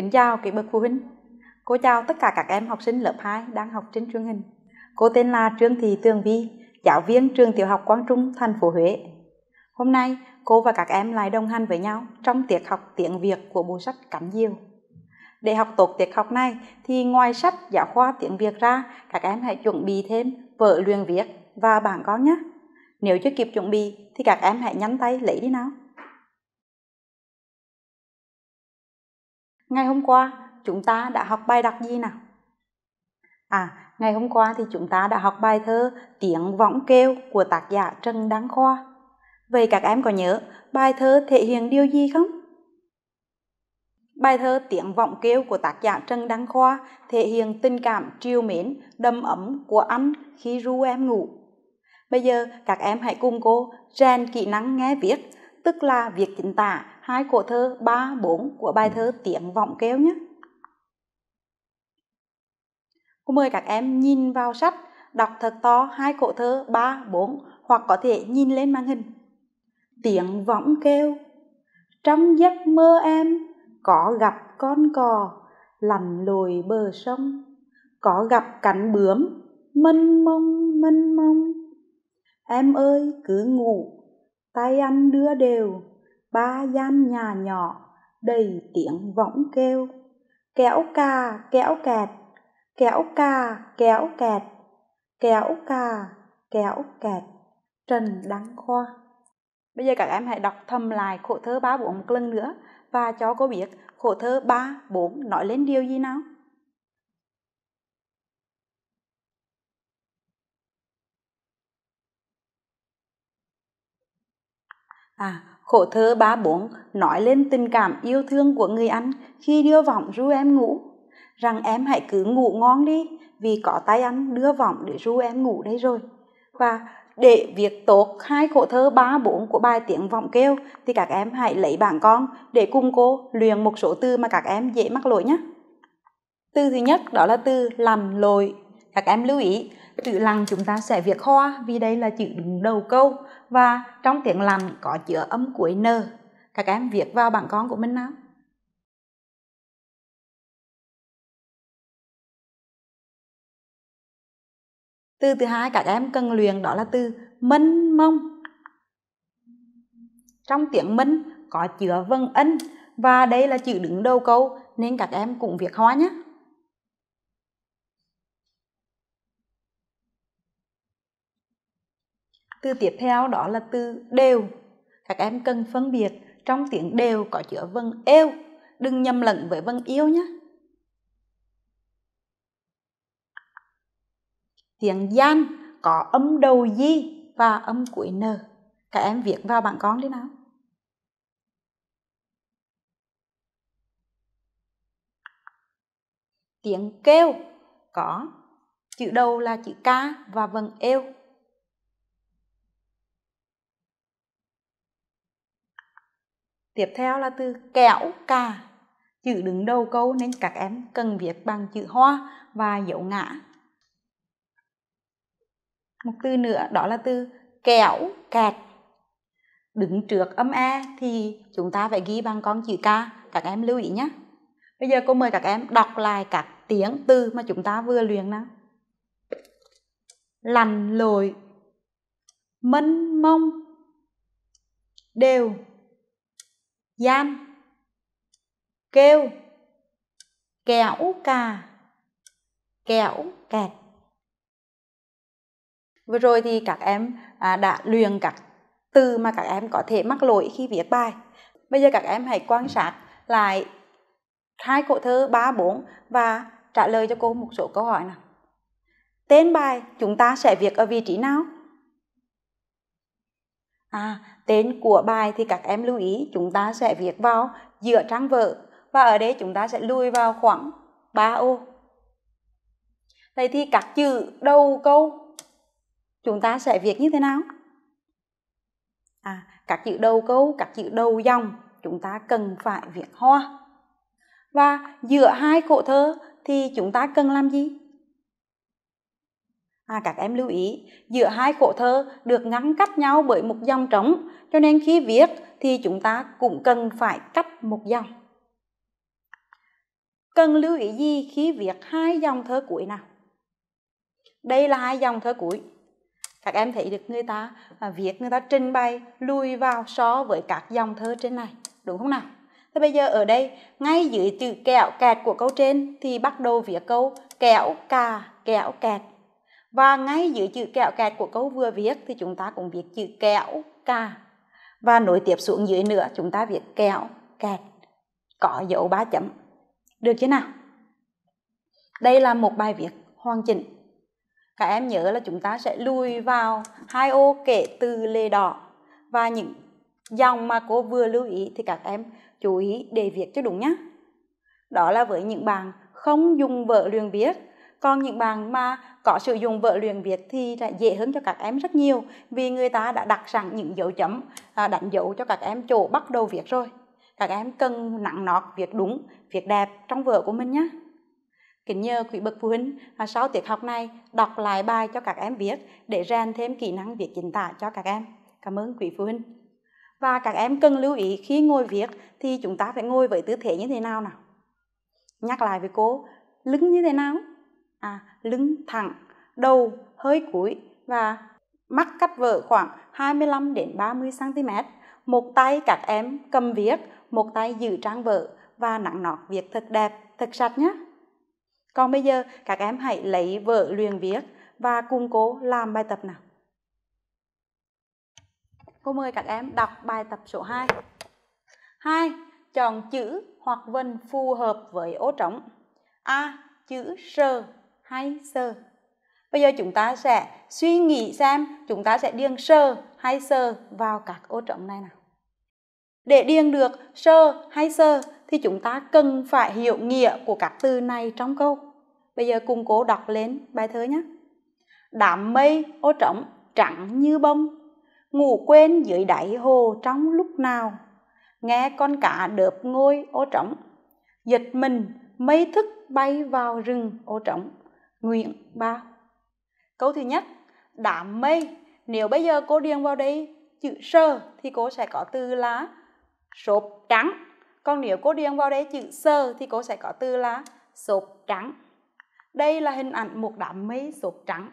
Kính chào quý bậc phụ huynh. Cô chào tất cả các em học sinh lớp 2 đang học trên truyền hình. Cô tên là Trương Thị Tường Vi, giáo viên trường tiểu học Quang Trung, thành phố Huế. Hôm nay, cô và các em lại đồng hành với nhau trong tiết học tiếng Việt của bộ sách Cắm Diều. Để học tốt tiết học này thì ngoài sách giáo khoa tiếng Việt ra, các em hãy chuẩn bị thêm vở luyện viết và bảng con nhé. Nếu chưa kịp chuẩn bị thì các em hãy nhắn tay lấy đi nào. Ngày hôm qua chúng ta đã học bài đặc gì nào? À, ngày hôm qua thì chúng ta đã học bài thơ Tiếng võng kêu của tác giả Trần Đăng Khoa. Vậy các em có nhớ bài thơ thể hiện điều gì không? Bài thơ Tiếng vọng kêu của tác giả Trần Đăng Khoa thể hiện tình cảm triều mến, đầm ấm của anh khi ru em ngủ. Bây giờ các em hãy cùng cô rèn kỹ năng nghe viết, tức là việc chính tả hai của thơ 3, 4 của bài thơ Tiếng vọng kêu nhé. Cô mời các em nhìn vào sách, đọc thật to hai cổ thơ 3, 4 hoặc có thể nhìn lên màn hình. Tiếng vọng kêu, trong giấc mơ em có gặp con cò lằn lồi bờ sông, có gặp cánh bướm mân mông mân mông. Em ơi cứ ngủ, tay anh đưa đều, ba gian nhà nhỏ đầy tiếng võng kêu kéo cà kéo kẹt kéo cà kéo kẹt kéo cà kéo kẹt trần đăng khoa bây giờ các em hãy đọc thầm lại khổ thơ ba bốn một lần nữa và cho cô biết khổ thơ ba bốn nói lên điều gì nào à Khổ thơ ba bốn nói lên tình cảm yêu thương của người anh khi đưa vọng ru em ngủ. Rằng em hãy cứ ngủ ngon đi vì có tay anh đưa vọng để ru em ngủ đây rồi. Và để việc tốt hai khổ thơ ba bốn của bài tiếng vọng kêu thì các em hãy lấy bảng con để cùng cô luyện một số từ mà các em dễ mắc lỗi nhé. Từ thứ nhất đó là từ làm lội. Các em lưu ý, chữ lằng chúng ta sẽ việc hoa vì đây là chữ đứng đầu câu và trong tiếng lành có chứa âm cuối n các em viết vào bảng con của mình nào từ thứ hai các em cần luyện đó là từ mênh mông trong tiếng minh có chứa vân ân và đây là chữ đứng đầu câu nên các em cũng việc hóa nhé từ tiếp theo đó là từ đều các em cần phân biệt trong tiếng đều có chữ vần yêu đừng nhầm lẫn với vần yêu nhé tiếng gian có âm đầu di và âm cuối n các em viết vào bạn con đi nào tiếng kêu có chữ đầu là chữ ca và vần eo tiếp theo là từ kẹo cà chữ đứng đầu câu nên các em cần viết bằng chữ hoa và dấu ngã một từ nữa đó là từ kẹo kẹt đứng trước âm e thì chúng ta phải ghi bằng con chữ ca các em lưu ý nhé bây giờ cô mời các em đọc lại các tiếng từ mà chúng ta vừa luyện nào lành lội mênh mông đều giam kêu kẹo cà kẹo kẹt vừa rồi thì các em à, đã luyện các từ mà các em có thể mắc lỗi khi viết bài bây giờ các em hãy quan sát lại hai cỗ thơ ba bốn và trả lời cho cô một số câu hỏi nào tên bài chúng ta sẽ viết ở vị trí nào à Tên của bài thì các em lưu ý chúng ta sẽ viết vào giữa trang vở và ở đây chúng ta sẽ lùi vào khoảng 3 ô. Vậy thì các chữ đầu câu chúng ta sẽ viết như thế nào? À, các chữ đầu câu, các chữ đầu dòng chúng ta cần phải viết hoa. Và giữa hai khổ thơ thì chúng ta cần làm gì? À, các em lưu ý, giữa hai khổ thơ được ngắn cách nhau bởi một dòng trống, cho nên khi viết thì chúng ta cũng cần phải cắt một dòng. Cần lưu ý gì khi viết hai dòng thơ cuối nào? Đây là hai dòng thơ cuối. Các em thấy được người ta à, viết người ta trình bày lùi vào so với các dòng thơ trên này, đúng không nào? Thế bây giờ ở đây, ngay dưới từ kẹo kẹt của câu trên thì bắt đầu viết câu kẹo cà kẹo kẹt và ngay dưới chữ kẹo kẹt của câu vừa viết thì chúng ta cũng viết chữ kẹo cà và nối tiếp xuống dưới nữa chúng ta viết kẹo kẹt có dấu ba chấm được chưa nào đây là một bài viết hoàn chỉnh các em nhớ là chúng ta sẽ lùi vào hai ô kể từ lề đỏ và những dòng mà cô vừa lưu ý thì các em chú ý để viết cho đúng nhé đó là với những bạn không dùng vở luyện viết còn những bạn mà có sử dụng vợ luyện việt thì là dễ hơn cho các em rất nhiều vì người ta đã đặt sẵn những dấu chấm à, đánh dấu cho các em chỗ bắt đầu viết rồi các em cần nặng nọt việc đúng việc đẹp trong vở của mình nhé kính nhờ quý bậc phụ huynh à, sau tiết học này đọc lại bài cho các em viết để rèn thêm kỹ năng viết chính tả cho các em cảm ơn quý phụ huynh và các em cần lưu ý khi ngồi viết thì chúng ta phải ngồi với tư thế như thế nào nào nhắc lại với cô lưng như thế nào à, lưng thẳng, đầu hơi cúi và mắt cách vợ khoảng 25 đến 30 cm. Một tay các em cầm viết, một tay giữ trang vợ và nặng nọt việc thật đẹp, thật sạch nhé. Còn bây giờ các em hãy lấy vợ luyện viết và cùng cố làm bài tập nào. Cô mời các em đọc bài tập số 2. 2. Chọn chữ hoặc vần phù hợp với ô trống. A. Chữ sờ hay sờ. Bây giờ chúng ta sẽ suy nghĩ xem chúng ta sẽ điền sờ hay sờ vào các ô trống này nào. Để điền được sơ hay sơ thì chúng ta cần phải hiểu nghĩa của các từ này trong câu. Bây giờ cùng cố đọc lên bài thơ nhé. Đám mây ô trống trắng như bông, ngủ quên dưới đáy hồ trong lúc nào. Nghe con cá đợp ngôi ô trống, giật mình mây thức bay vào rừng ô trống nguyện 3 câu thứ nhất đám mây nếu bây giờ cô điền vào đây chữ sơ thì cô sẽ có từ là sộp trắng còn nếu cô điền vào đây chữ sơ thì cô sẽ có từ là sộp trắng đây là hình ảnh một đám mây sộp trắng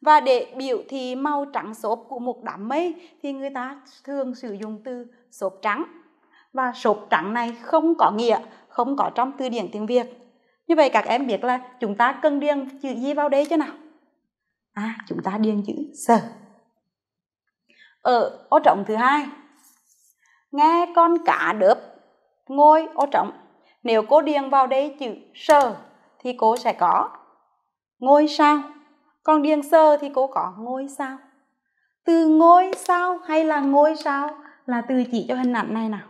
và để biểu thị màu trắng xốp của một đám mây thì người ta thường sử dụng từ xốp trắng. Và xốp trắng này không có nghĩa, không có trong từ điển tiếng Việt như vậy các em biết là chúng ta cần điền chữ gì vào đây chứ nào à chúng ta điền chữ sờ ở ô trọng thứ hai nghe con cá đớp ngôi ô trọng nếu cô điền vào đây chữ sờ thì cô sẽ có ngôi sao còn điền sờ thì cô có ngôi sao từ ngôi sao hay là ngôi sao là từ chỉ cho hình ảnh này nào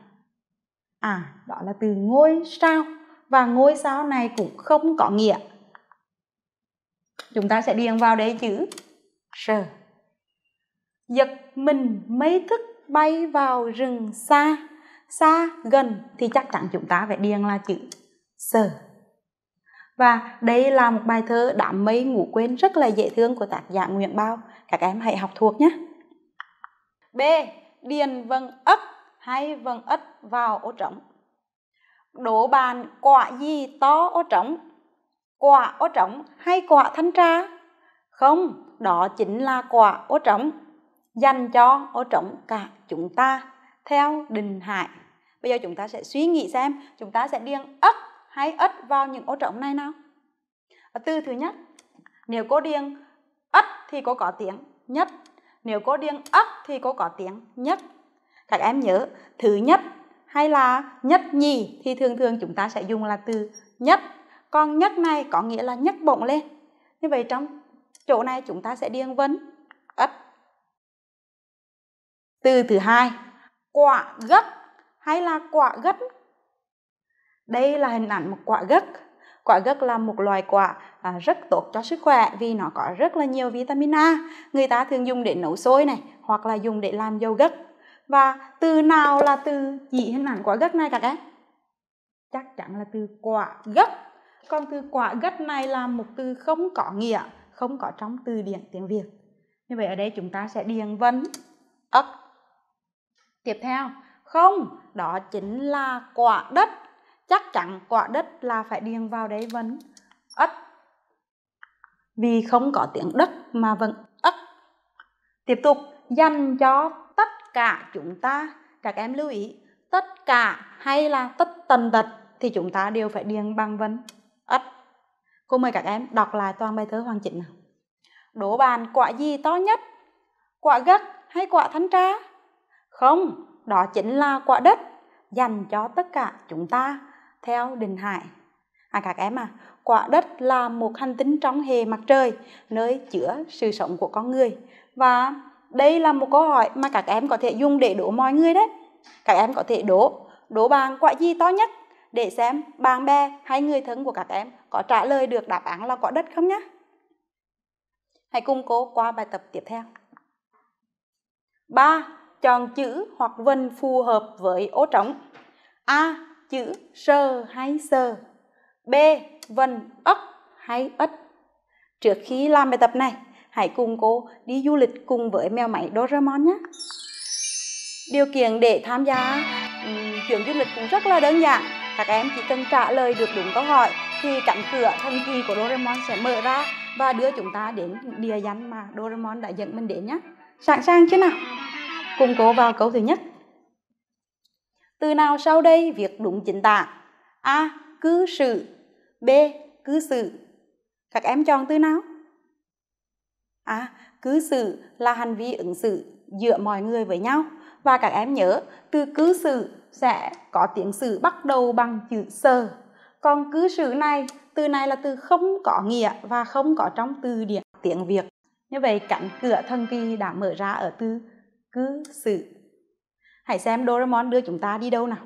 à đó là từ ngôi sao và ngôi sao này cũng không có nghĩa chúng ta sẽ điền vào đấy chữ sờ giật mình mấy thức bay vào rừng xa xa gần thì chắc chắn chúng ta phải điền là chữ sờ và đây là một bài thơ đám mây ngủ quên rất là dễ thương của tác giả Nguyễn Bao. Các em hãy học thuộc nhé. B. Điền vần ất hay vần ất vào ô trống đổ bàn quả gì to ô trống quả ô trống hay quả thanh tra không đó chính là quả ô trống dành cho ô trống cả chúng ta theo đình hải bây giờ chúng ta sẽ suy nghĩ xem chúng ta sẽ điền ất hay ất vào những ô trống này nào từ thứ nhất nếu cô điền ất thì cô có tiếng nhất nếu cô điền ất thì cô có tiếng nhất các em nhớ thứ nhất hay là nhất nhì thì thường thường chúng ta sẽ dùng là từ nhất còn nhất này có nghĩa là nhất bổng lên như vậy trong chỗ này chúng ta sẽ điên vấn ất từ thứ hai quả gấc hay là quả gấc đây là hình ảnh một quả gấc quả gấc là một loài quả à, rất tốt cho sức khỏe vì nó có rất là nhiều vitamin A người ta thường dùng để nấu sôi này hoặc là dùng để làm dầu gấc và từ nào là từ chỉ hình ảnh quả gất này các em chắc chắn là từ quả gất còn từ quả gất này là một từ không có nghĩa không có trong từ điển tiếng việt như vậy ở đây chúng ta sẽ điền vấn ất tiếp theo không đó chính là quả đất chắc chắn quả đất là phải điền vào đấy vấn ất vì không có tiếng đất mà vẫn ất tiếp tục dành cho cả chúng ta các em lưu ý tất cả hay là tất tần tật thì chúng ta đều phải điền bằng vần ất cô mời các em đọc lại toàn bài thơ hoàn chỉnh nào đố bàn quả gì to nhất quả gấc hay quả thanh tra không đó chính là quả đất dành cho tất cả chúng ta theo đình hải à các em à quả đất là một hành tinh trong hề mặt trời nơi chứa sự sống của con người và đây là một câu hỏi mà các em có thể dùng để đố mọi người đấy các em có thể đố đố bằng quả gì to nhất để xem bạn bè hay người thân của các em có trả lời được đáp án là quả đất không nhé hãy cùng cố qua bài tập tiếp theo 3. Chọn chữ hoặc vần phù hợp với ô trống. A. Chữ sơ hay sơ. B. Vần ất hay ất. Trước khi làm bài tập này, Hãy cùng cô đi du lịch cùng với mèo máy Doraemon nhé. Điều kiện để tham gia ừ, chuyến du lịch cũng rất là đơn giản. Các em chỉ cần trả lời được đúng câu hỏi thì cánh cửa thần kỳ của Doraemon sẽ mở ra và đưa chúng ta đến địa danh mà Doraemon đã dẫn mình đến nhé. Sẵn sàng chưa nào? Cùng cô vào câu thứ nhất. Từ nào sau đây việc đúng chính tả? A. Cư sự. B. Cư sự. Các em chọn từ nào? à cư xử là hành vi ứng xử giữa mọi người với nhau và các em nhớ từ cư xử sẽ có tiếng xử bắt đầu bằng chữ sờ còn cư xử này từ này là từ không có nghĩa và không có trong từ điển tiếng việt như vậy cánh cửa thần kỳ đã mở ra ở từ cư xử hãy xem Doraemon đưa chúng ta đi đâu nào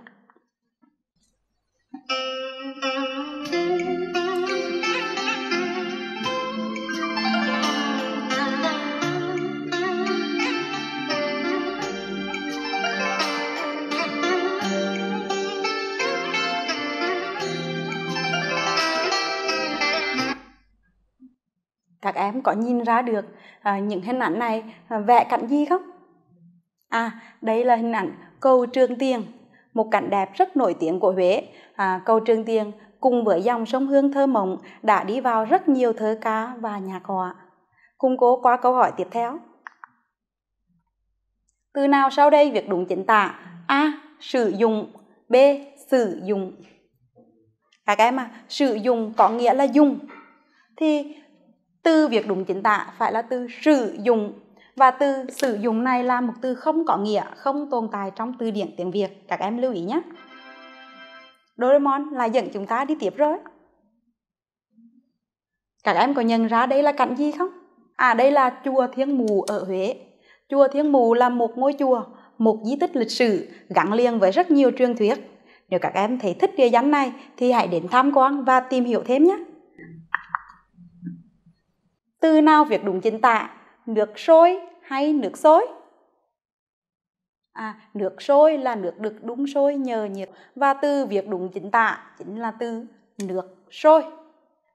các em có nhìn ra được à, những hình ảnh này à, vẽ cảnh gì không à đây là hình ảnh cầu trường tiền một cảnh đẹp rất nổi tiếng của huế à, cầu trường tiền cùng với dòng sông hương thơ mộng đã đi vào rất nhiều thơ ca và nhạc họa cung cố qua câu hỏi tiếp theo từ nào sau đây việc đúng chính tả a sử dụng b sử dụng các em à sử dụng có nghĩa là dùng thì từ việc đúng chính tả phải là từ sử dụng và từ sử dụng này là một từ không có nghĩa không tồn tại trong từ điển tiếng việt các em lưu ý nhé Doraemon là dẫn chúng ta đi tiếp rồi các em có nhận ra đây là cảnh gì không à đây là chùa thiên mù ở huế chùa thiên mù là một ngôi chùa một di tích lịch sử gắn liền với rất nhiều truyền thuyết nếu các em thấy thích địa danh này thì hãy đến tham quan và tìm hiểu thêm nhé từ nào việc đúng chính tả nước sôi hay nước sôi à nước sôi là nước được đun sôi nhờ nhiệt và từ việc đúng chính tả chính là từ nước sôi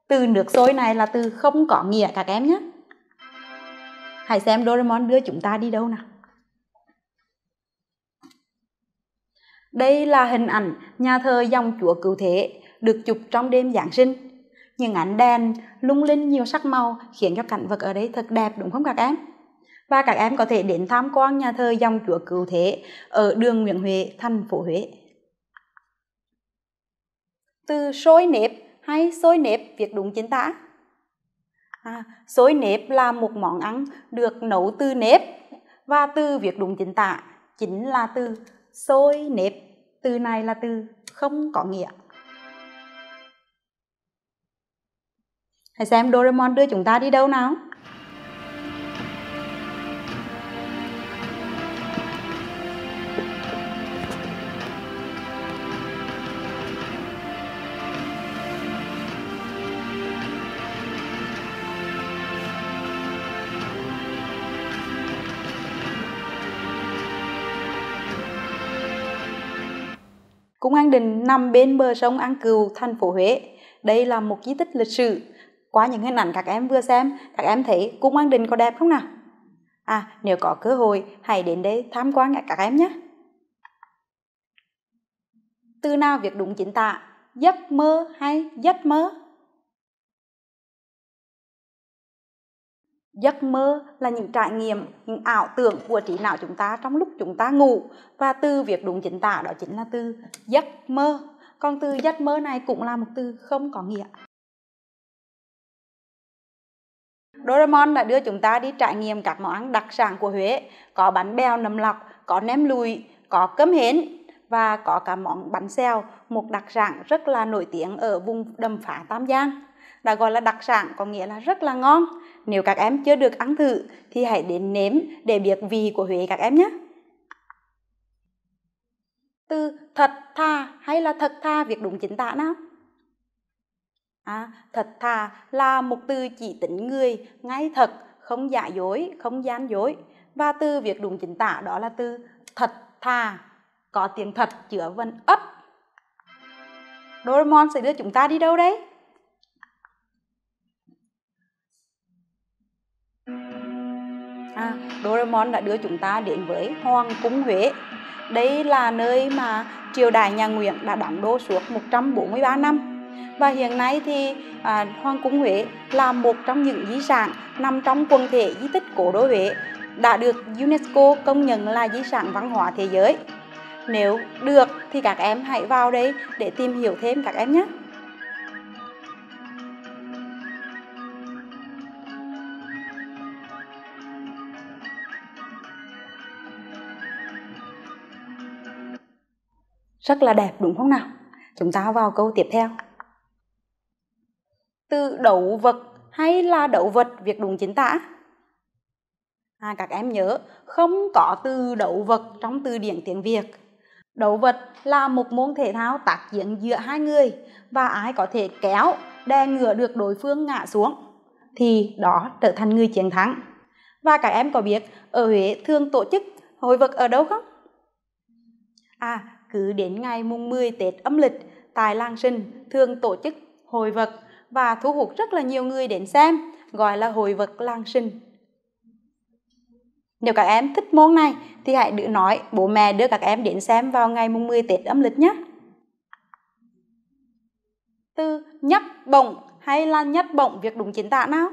từ nước sôi này là từ không có nghĩa các em nhé hãy xem Doraemon đưa chúng ta đi đâu nào đây là hình ảnh nhà thờ dòng chúa cứu thế được chụp trong đêm Giáng sinh những ánh đèn lung linh nhiều sắc màu khiến cho cảnh vật ở đây thật đẹp đúng không các em? Và các em có thể đến tham quan nhà thờ dòng Chúa Cứu Thế ở đường Nguyễn Huệ, thành phố Huế. Từ sôi nếp hay sôi nếp việc đúng chính tả? À, xối nếp là một món ăn được nấu từ nếp và từ việc đúng chính tả chính là từ sôi nếp từ này là từ không có nghĩa Hãy xem Doraemon đưa chúng ta đi đâu nào. Cung An Đình nằm bên bờ sông An Cừu, thành phố Huế. Đây là một di tích lịch sử qua những hình ảnh các em vừa xem các em thấy cung an đình có đẹp không nào à nếu có cơ hội hãy đến đây tham quan các em nhé từ nào việc đúng chính tả giấc mơ hay giấc mơ giấc mơ là những trải nghiệm những ảo tưởng của trí não chúng ta trong lúc chúng ta ngủ và từ việc đúng chính tả đó chính là từ giấc mơ còn từ giấc mơ này cũng là một từ không có nghĩa Doraemon đã đưa chúng ta đi trải nghiệm các món ăn đặc sản của Huế, có bánh bèo nấm lọc, có nem lùi, có cơm hến và có cả món bánh xèo, một đặc sản rất là nổi tiếng ở vùng đầm phá Tam Giang. Đã gọi là đặc sản có nghĩa là rất là ngon. Nếu các em chưa được ăn thử thì hãy đến nếm để biết vị của Huế các em nhé. Từ thật tha hay là thật tha việc đúng chính tả nào? à, thật thà là một từ chỉ tính người ngay thật không giả dối không gian dối và từ việc đúng chính tả đó là từ thật thà có tiếng thật chứa vần ấp Doraemon sẽ đưa chúng ta đi đâu đấy à, Doraemon đã đưa chúng ta đến với Hoàng Cung Huế đây là nơi mà triều đại nhà Nguyễn đã đóng đô suốt 143 năm và hiện nay thì à, Hoàng Cung Huế là một trong những di sản nằm trong quần thể di tích cổ đô Huế đã được UNESCO công nhận là di sản văn hóa thế giới. Nếu được thì các em hãy vào đây để tìm hiểu thêm các em nhé. Rất là đẹp đúng không nào? Chúng ta vào câu tiếp theo từ đậu vật hay là đậu vật việc đúng chính tả à, các em nhớ không có từ đậu vật trong từ điển tiếng việt đậu vật là một môn thể thao tác chiến giữa hai người và ai có thể kéo đè ngửa được đối phương ngã xuống thì đó trở thành người chiến thắng và các em có biết ở huế thường tổ chức hội vật ở đâu không à cứ đến ngày mùng 10 Tết âm lịch tại lang sinh thường tổ chức hội vật và thu hút rất là nhiều người đến xem, gọi là hồi vật làng sinh. Nếu các em thích môn này thì hãy đừng nói bố mẹ đưa các em đến xem vào ngày mùng 10 Tết âm lịch nhé. Từ nhấp bổng hay là nhấc bổng việc đúng chính tả nào?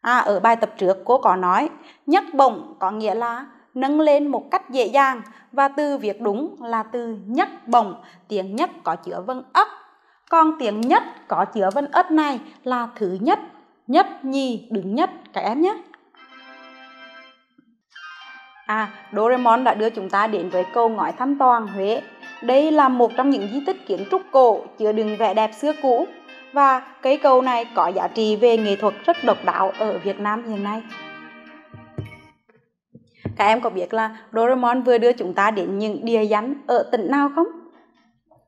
À, ở bài tập trước cô có nói nhấc bổng có nghĩa là nâng lên một cách dễ dàng và từ việc đúng là từ nhấc bổng tiếng nhấc có chứa vân ấp còn tiếng nhất có chứa vân ất này là thứ nhất nhất nhì đứng nhất các em nhé À, Doraemon đã đưa chúng ta đến với câu ngói thăm toàn Huế. Đây là một trong những di tích kiến trúc cổ chứa đựng vẻ đẹp xưa cũ và cây cầu này có giá trị về nghệ thuật rất độc đáo ở Việt Nam hiện nay. Các em có biết là Doraemon vừa đưa chúng ta đến những địa danh ở tỉnh nào không?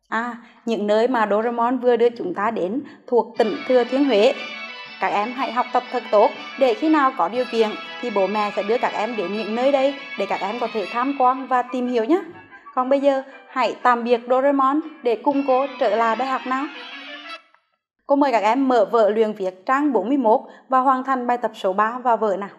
À, những nơi mà Doraemon vừa đưa chúng ta đến thuộc tỉnh Thừa Thiên Huế. Các em hãy học tập thật tốt để khi nào có điều kiện thì bố mẹ sẽ đưa các em đến những nơi đây để các em có thể tham quan và tìm hiểu nhé. Còn bây giờ, hãy tạm biệt Doraemon để cùng cô trở lại bài học nào. Cô mời các em mở vở luyện viết trang 41 và hoàn thành bài tập số 3 và vở nào.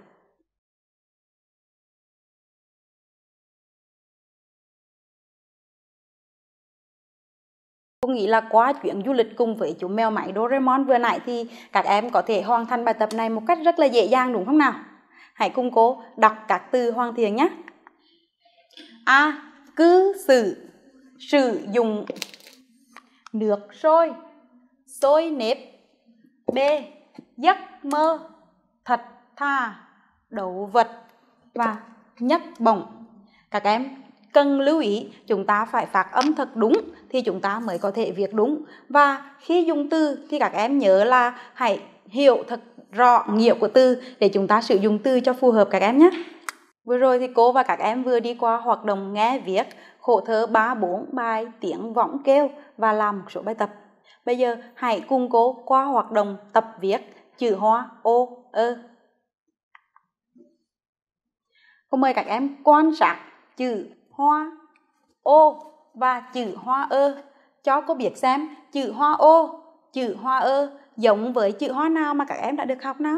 Cô nghĩ là qua chuyện du lịch cùng với chú mèo máy Doraemon vừa nãy thì các em có thể hoàn thành bài tập này một cách rất là dễ dàng đúng không nào? Hãy cùng cô đọc các từ hoàn thiện nhé. A. À, cư xử Sử dụng Nước sôi Sôi nếp B. Giấc mơ Thật tha Đấu vật Và nhấc bổng Các em cần lưu ý chúng ta phải phát âm thật đúng thì chúng ta mới có thể viết đúng và khi dùng từ thì các em nhớ là hãy hiểu thật rõ nghĩa của từ để chúng ta sử dụng từ cho phù hợp các em nhé vừa rồi thì cô và các em vừa đi qua hoạt động nghe viết khổ thơ 3 4 bài tiếng võng kêu và làm một số bài tập bây giờ hãy cùng cố qua hoạt động tập viết chữ hoa ô ơ cô mời các em quan sát chữ hoa ô và chữ hoa ơ cho cô biết xem chữ hoa ô chữ hoa ơ giống với chữ hoa nào mà các em đã được học nào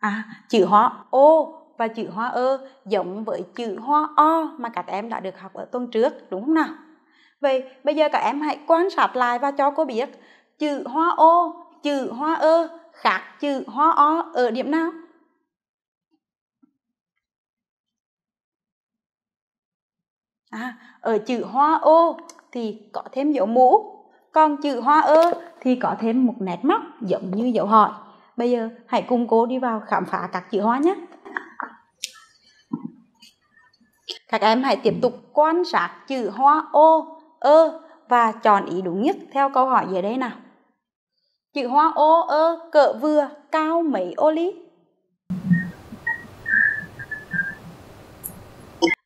à chữ hoa ô và chữ hoa ơ giống với chữ hoa o mà các em đã được học ở tuần trước đúng không nào vậy bây giờ các em hãy quan sát lại và cho cô biết chữ hoa ô chữ hoa ơ khác chữ hoa o ở điểm nào à, ở chữ hoa ô thì có thêm dấu mũ còn chữ hoa ơ thì có thêm một nét móc giống như dấu hỏi bây giờ hãy cùng cô đi vào khám phá các chữ hoa nhé các em hãy tiếp tục quan sát chữ hoa ô ơ và chọn ý đúng nhất theo câu hỏi dưới đây nào chữ hoa ô ơ cỡ vừa cao mấy ô lý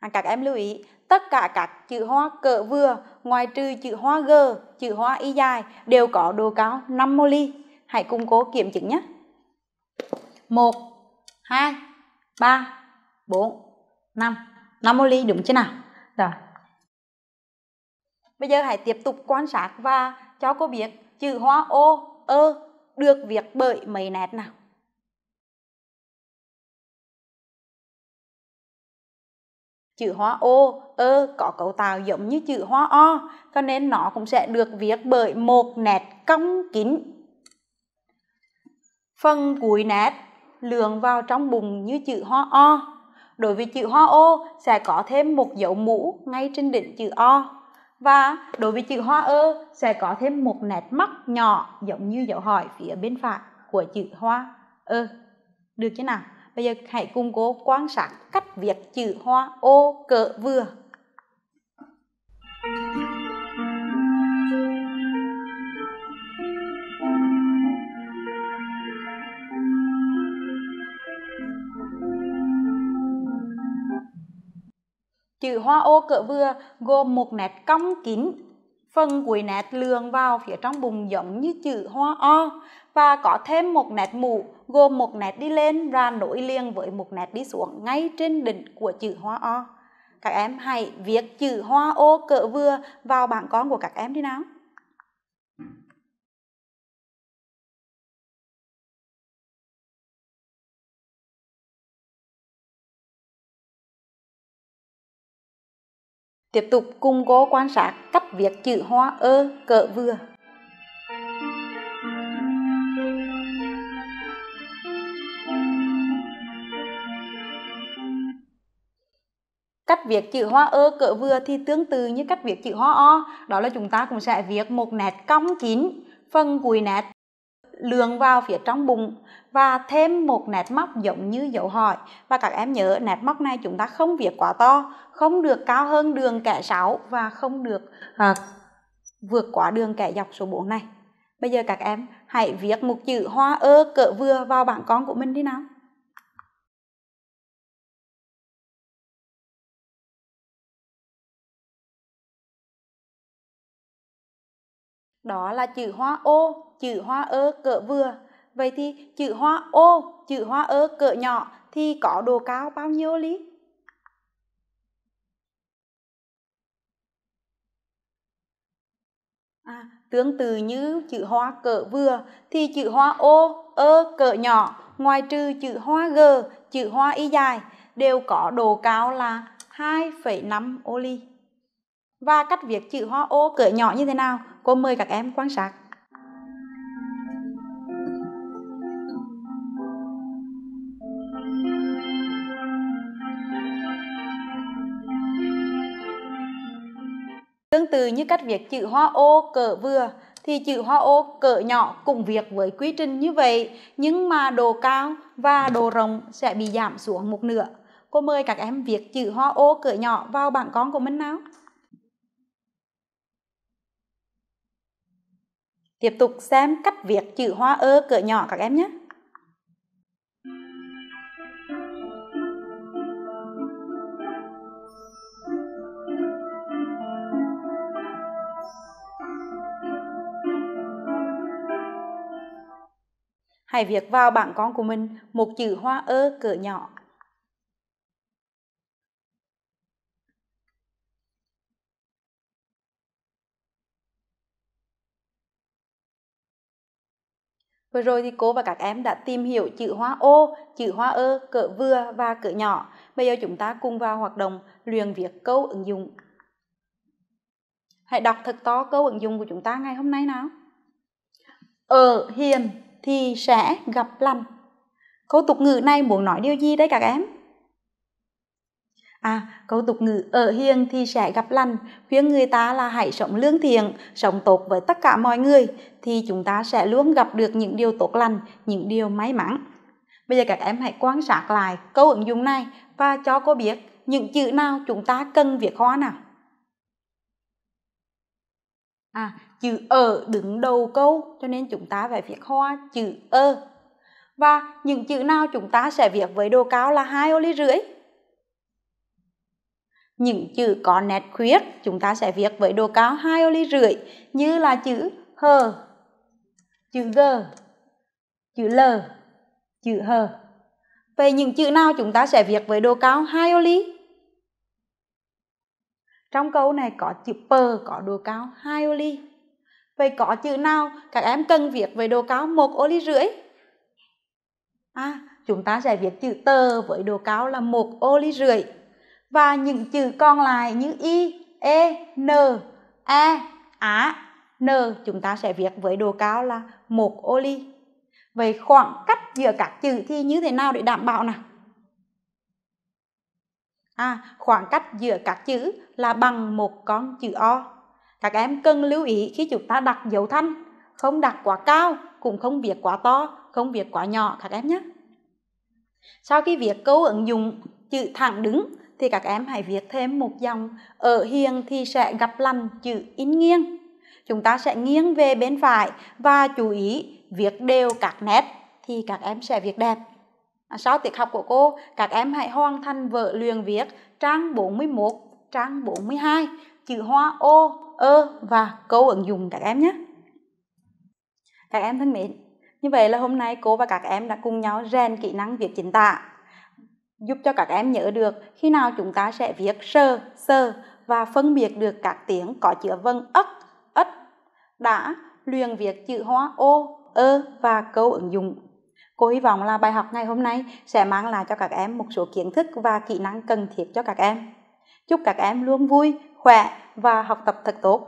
à, các em lưu ý tất cả các chữ hoa cỡ vừa ngoài trừ chữ hoa g, chữ hoa y dài đều có độ cao 5 moly. Hãy cùng cố kiểm chứng nhé. 1 2 3 4 5 5 moly đúng chưa nào? Rồi. Bây giờ hãy tiếp tục quan sát và cho cô biết chữ hoa ô ơ được viết bởi mấy nét nào. chữ hoa ô ơ có cấu tạo giống như chữ hoa o cho nên nó cũng sẽ được viết bởi một nét cong kín phần cuối nét lượn vào trong bùng như chữ hoa o đối với chữ hoa ô sẽ có thêm một dấu mũ ngay trên đỉnh chữ o và đối với chữ hoa ơ sẽ có thêm một nét mắt nhỏ giống như dấu hỏi phía bên phải của chữ hoa ơ được chứ nào bây giờ hãy cùng cô quan sát cách viết chữ hoa ô cỡ vừa Chữ hoa ô cỡ vừa gồm một nét cong kín, phần cuối nét lường vào phía trong bùng giống như chữ hoa o và có thêm một nét mũ gồm một nét đi lên ra nối liền với một nét đi xuống ngay trên đỉnh của chữ hoa o. Các em hãy viết chữ hoa ô cỡ vừa vào bảng con của các em đi nào. Tiếp tục cùng cô quan sát cách viết chữ hoa ơ cỡ vừa. cách viết chữ hoa ơ cỡ vừa thì tương tự như cách viết chữ hoa o đó là chúng ta cũng sẽ viết một nét cong kín phần cùi nét lường vào phía trong bụng và thêm một nét móc giống như dấu hỏi và các em nhớ nét móc này chúng ta không viết quá to không được cao hơn đường kẻ 6 và không được à, vượt quá đường kẻ dọc số 4 này bây giờ các em hãy viết một chữ hoa ơ cỡ vừa vào bảng con của mình đi nào đó là chữ hoa ô chữ hoa ơ cỡ vừa vậy thì chữ hoa ô chữ hoa ơ cỡ nhỏ thì có độ cao bao nhiêu lý À, tương tự như chữ hoa cỡ vừa thì chữ hoa ô, ơ cỡ nhỏ ngoài trừ chữ hoa g, chữ hoa y dài đều có độ cao là 2,5 ô ly. Và cách viết chữ hoa ô cỡ nhỏ như thế nào? cô mời các em quan sát Tương tự như cách viết chữ hoa ô cỡ vừa thì chữ hoa ô cỡ nhỏ cũng việc với quy trình như vậy nhưng mà độ cao và độ rộng sẽ bị giảm xuống một nửa. Cô mời các em viết chữ hoa ô cỡ nhỏ vào bảng con của mình nào. Tiếp tục xem cách viết chữ hoa ơ cỡ nhỏ các em nhé. Hãy viết vào bảng con của mình một chữ hoa ơ cỡ nhỏ Vừa rồi thì cô và các em đã tìm hiểu chữ hoa ô, chữ hoa ơ, cỡ vừa và cỡ nhỏ. Bây giờ chúng ta cùng vào hoạt động luyện viết câu ứng dụng. Hãy đọc thật to câu ứng dụng của chúng ta ngày hôm nay nào. Ở hiền thì sẽ gặp lành. Câu tục ngữ này muốn nói điều gì đấy các em? À, câu tục ngữ ở hiền thì sẽ gặp lành, khuyên người ta là hãy sống lương thiện, sống tốt với tất cả mọi người, thì chúng ta sẽ luôn gặp được những điều tốt lành, những điều may mắn. Bây giờ các em hãy quan sát lại câu ứng dụng này và cho cô biết những chữ nào chúng ta cần việc hoa nào. À, chữ ở ờ đứng đầu câu cho nên chúng ta phải viết hoa chữ ơ. Và những chữ nào chúng ta sẽ viết với độ cao là hai ô ly rưỡi những chữ có nét khuyết chúng ta sẽ viết với độ cao hai ô ly rưỡi như là chữ h chữ g chữ l chữ h về những chữ nào chúng ta sẽ viết với độ cao hai ô ly trong câu này có chữ p có độ cao hai ô ly vậy có chữ nào các em cần viết với độ cao một ô ly rưỡi à chúng ta sẽ viết chữ tờ với độ cao là một ô ly rưỡi và những chữ còn lại như i, e, n, a, á, n chúng ta sẽ viết với độ cao là một ô ly. Vậy khoảng cách giữa các chữ thì như thế nào để đảm bảo nào? À, khoảng cách giữa các chữ là bằng một con chữ O. Các em cần lưu ý khi chúng ta đặt dấu thanh, không đặt quá cao, cũng không viết quá to, không viết quá nhỏ các em nhé. Sau khi viết câu ứng dụng chữ thẳng đứng thì các em hãy viết thêm một dòng ở hiền thì sẽ gặp lầm chữ in nghiêng chúng ta sẽ nghiêng về bên phải và chú ý viết đều các nét thì các em sẽ viết đẹp à, sau tiết học của cô các em hãy hoàn thành vở luyện viết trang 41 trang 42 chữ hoa ô ơ và câu ứng dụng các em nhé các em thân mến như vậy là hôm nay cô và các em đã cùng nhau rèn kỹ năng viết chính tả giúp cho các em nhớ được khi nào chúng ta sẽ viết sơ, sơ và phân biệt được các tiếng có chữ vân ất, ất. Đã luyện viết chữ hóa ô, ơ và câu ứng dụng. Cô hy vọng là bài học ngày hôm nay sẽ mang lại cho các em một số kiến thức và kỹ năng cần thiết cho các em. Chúc các em luôn vui, khỏe và học tập thật tốt.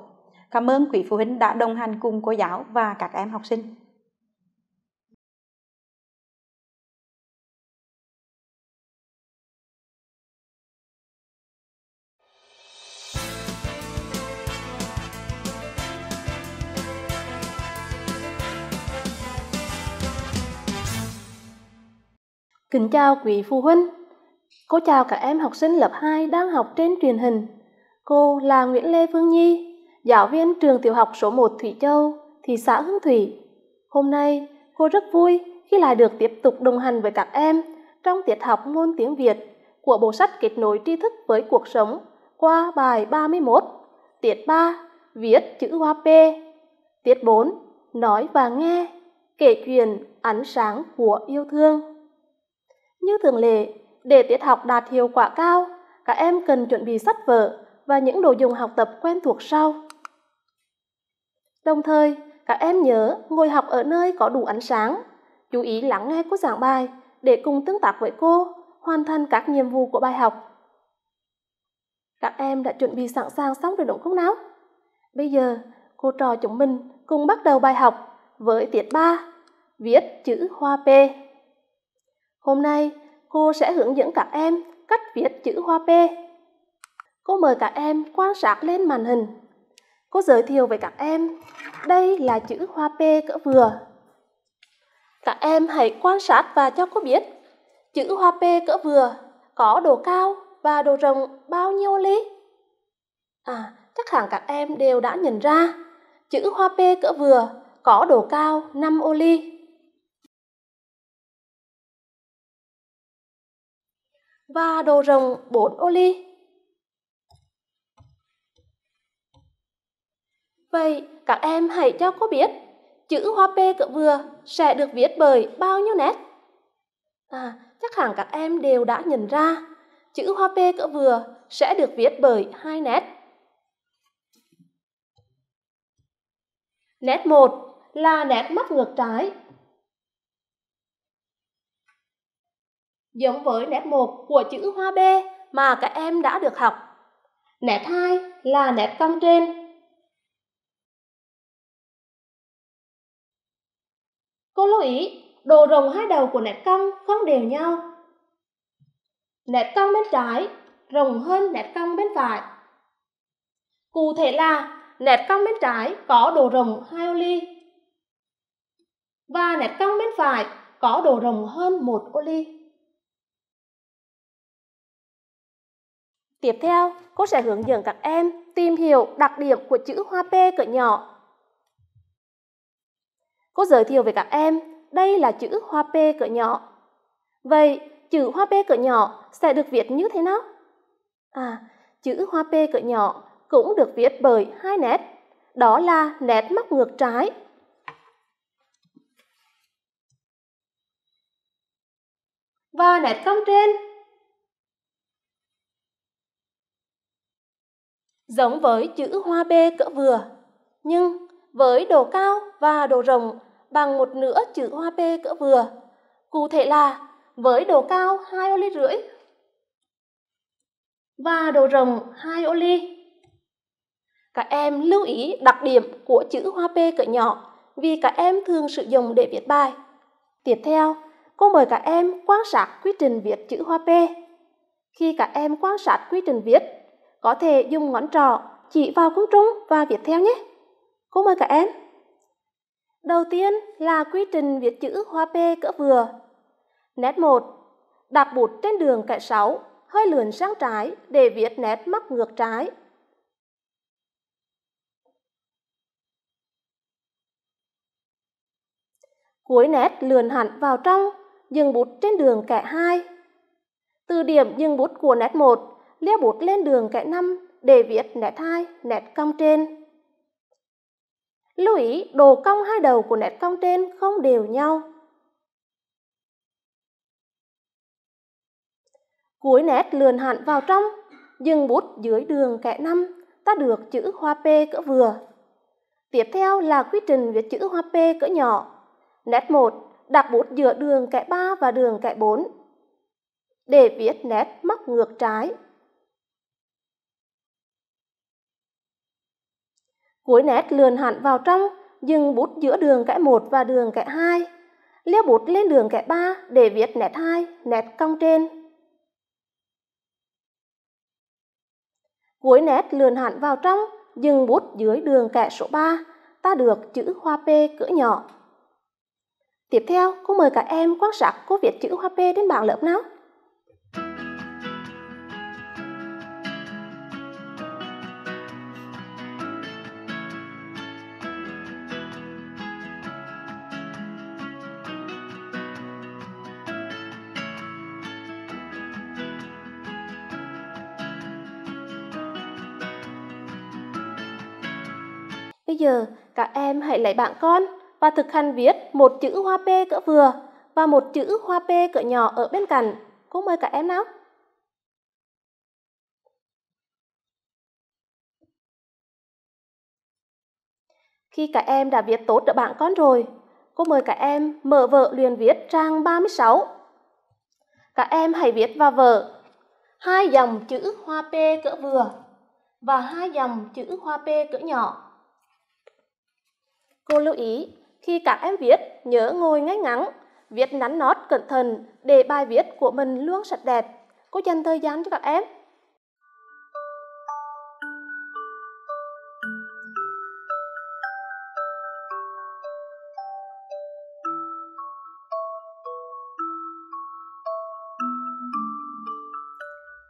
Cảm ơn quý phụ huynh đã đồng hành cùng cô giáo và các em học sinh. Kính chào quý phụ huynh. Cô chào các em học sinh lớp 2 đang học trên truyền hình. Cô là Nguyễn Lê Phương Nhi, giáo viên trường tiểu học số 1 Thủy Châu, thị xã Hương Thủy. Hôm nay, cô rất vui khi lại được tiếp tục đồng hành với các em trong tiết học môn tiếng Việt của bộ sách kết nối tri thức với cuộc sống qua bài 31, tiết 3, viết chữ hoa P, tiết 4, nói và nghe, kể chuyện ánh sáng của yêu thương. Như thường lệ, để tiết học đạt hiệu quả cao, các em cần chuẩn bị sách vở và những đồ dùng học tập quen thuộc sau. Đồng thời, các em nhớ ngồi học ở nơi có đủ ánh sáng, chú ý lắng nghe cô giảng bài để cùng tương tác với cô, hoàn thành các nhiệm vụ của bài học. Các em đã chuẩn bị sẵn sàng xong rồi đúng không nào? Bây giờ, cô trò chúng mình cùng bắt đầu bài học với tiết 3, viết chữ hoa P. Hôm nay, cô sẽ hướng dẫn các em cách viết chữ hoa P. Cô mời các em quan sát lên màn hình. Cô giới thiệu với các em, đây là chữ hoa P cỡ vừa. Các em hãy quan sát và cho cô biết, chữ hoa P cỡ vừa có độ cao và độ rộng bao nhiêu ly? À, chắc hẳn các em đều đã nhận ra, chữ hoa P cỡ vừa có độ cao 5 ô ly. và độ rộng 4 ô ly. Vậy các em hãy cho cô biết chữ hoa P cỡ vừa sẽ được viết bởi bao nhiêu nét? À, chắc hẳn các em đều đã nhận ra chữ hoa P cỡ vừa sẽ được viết bởi hai nét. Nét 1 là nét mắt ngược trái giống với nét 1 của chữ hoa B mà các em đã được học. Nét 2 là nét cong trên. Cô lưu ý, đồ rồng hai đầu của nét cong không đều nhau. Nét cong bên trái rồng hơn nét cong bên phải. Cụ thể là nét cong bên trái có đồ rồng hai ô ly và nét cong bên phải có đồ rồng hơn một ô ly. Tiếp theo, cô sẽ hướng dẫn các em tìm hiểu đặc điểm của chữ hoa P cỡ nhỏ. Cô giới thiệu với các em, đây là chữ hoa P cỡ nhỏ. Vậy, chữ hoa P cỡ nhỏ sẽ được viết như thế nào? À, chữ hoa P cỡ nhỏ cũng được viết bởi hai nét, đó là nét móc ngược trái. Và nét cong trên giống với chữ hoa bê cỡ vừa, nhưng với độ cao và độ rộng bằng một nửa chữ hoa bê cỡ vừa, cụ thể là với độ cao 2 ô ly rưỡi và độ rộng 2 ô ly. Các em lưu ý đặc điểm của chữ hoa P cỡ nhỏ vì các em thường sử dụng để viết bài. Tiếp theo, cô mời các em quan sát quy trình viết chữ hoa P. Khi các em quan sát quy trình viết, có thể dùng ngón trỏ chỉ vào con trung và viết theo nhé. Cô mời các em. Đầu tiên là quy trình viết chữ hoa P cỡ vừa. Nét 1. đặt bút trên đường cạnh 6, hơi lườn sang trái để viết nét móc ngược trái. Cuối nét lườn hẳn vào trong, dừng bút trên đường kẻ 2. Từ điểm dừng bút của nét 1 lia bút lên đường kẻ năm để viết nét hai, nét cong trên. Lưu ý đồ cong hai đầu của nét cong trên không đều nhau. Cuối nét lườn hẳn vào trong, dừng bút dưới đường kẻ năm, ta được chữ hoa P cỡ vừa. Tiếp theo là quy trình viết chữ hoa P cỡ nhỏ. Nét 1, đặt bút giữa đường kẻ 3 và đường kẻ 4. Để viết nét móc ngược trái, Cuối nét lườn hẳn vào trong, dừng bút giữa đường kẽ 1 và đường kẽ 2. Liêu bút lên đường kẽ 3 để viết nét 2, nét cong trên. Cuối nét lườn hẳn vào trong, dừng bút dưới đường kẽ số 3, ta được chữ hoa P cỡ nhỏ. Tiếp theo, cô mời cả em quan sát cô viết chữ hoa P đến bảng lớp nào. giờ các em hãy lấy bảng con và thực hành viết một chữ hoa p cỡ vừa và một chữ hoa p cỡ nhỏ ở bên cạnh. Cô mời các em nào. Khi các em đã viết tốt được bảng con rồi, cô mời các em mở vở luyện viết trang 36. Các em hãy viết vào vở hai dòng chữ hoa p cỡ vừa và hai dòng chữ hoa p cỡ nhỏ Cô lưu ý, khi các em viết, nhớ ngồi ngay ngắn, viết nắn nót cẩn thận để bài viết của mình luôn sạch đẹp. Cô dành thời gian cho các em.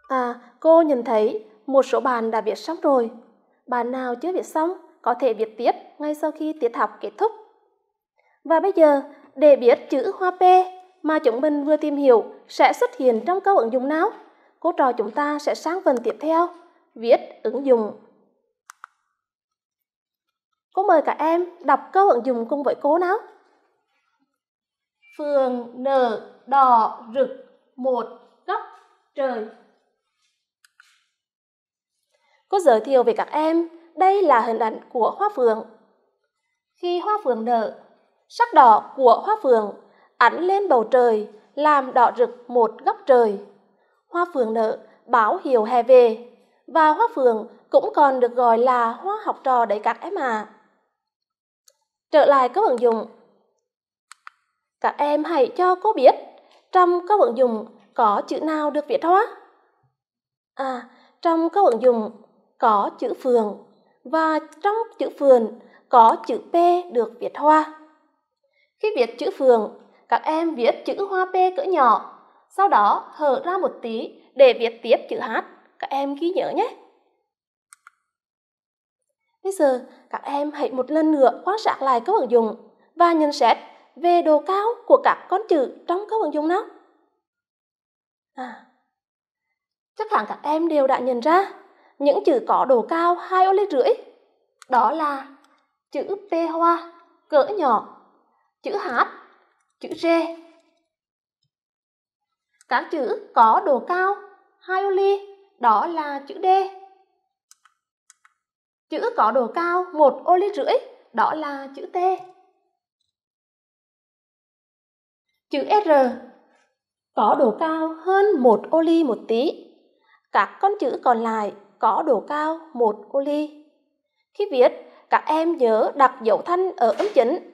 À, cô nhìn thấy một số bạn đã viết xong rồi. Bạn nào chưa viết xong có thể viết tiếp ngay sau khi tiết học kết thúc. Và bây giờ, để biết chữ hoa P mà chúng mình vừa tìm hiểu sẽ xuất hiện trong câu ứng dụng nào, cô trò chúng ta sẽ sang phần tiếp theo, viết ứng dụng. Cô mời cả em đọc câu ứng dụng cùng với cô nào. Phường nở đỏ rực một góc trời. Cô giới thiệu về các em đây là hình ảnh của hoa phượng. Khi hoa phượng nở, sắc đỏ của hoa phượng ánh lên bầu trời, làm đỏ rực một góc trời. Hoa phượng nở báo hiệu hè về, và hoa phượng cũng còn được gọi là hoa học trò đấy các em à. Trở lại các ứng dụng. Các em hãy cho cô biết trong các ứng dụng có chữ nào được viết hoa? À, trong các ứng dụng có chữ phường và trong chữ phường có chữ P được viết hoa. Khi viết chữ phường, các em viết chữ hoa P cỡ nhỏ, sau đó hở ra một tí để viết tiếp chữ H. Các em ghi nhớ nhé. Bây giờ, các em hãy một lần nữa quan sát lại các ứng dụng và nhận xét về độ cao của các con chữ trong các ứng dụng đó. À, chắc hẳn các em đều đã nhận ra những chữ có độ cao hai ô lít rưỡi. Đó là chữ P hoa cỡ nhỏ, chữ H, chữ G. Các chữ có độ cao hai ô ly đó là chữ D. Chữ có độ cao một ô lít rưỡi đó là chữ T. Chữ R có độ cao hơn một ô ly một tí. Các con chữ còn lại có độ cao 1 ô ly. Khi viết, các em nhớ đặt dấu thanh ở âm chính.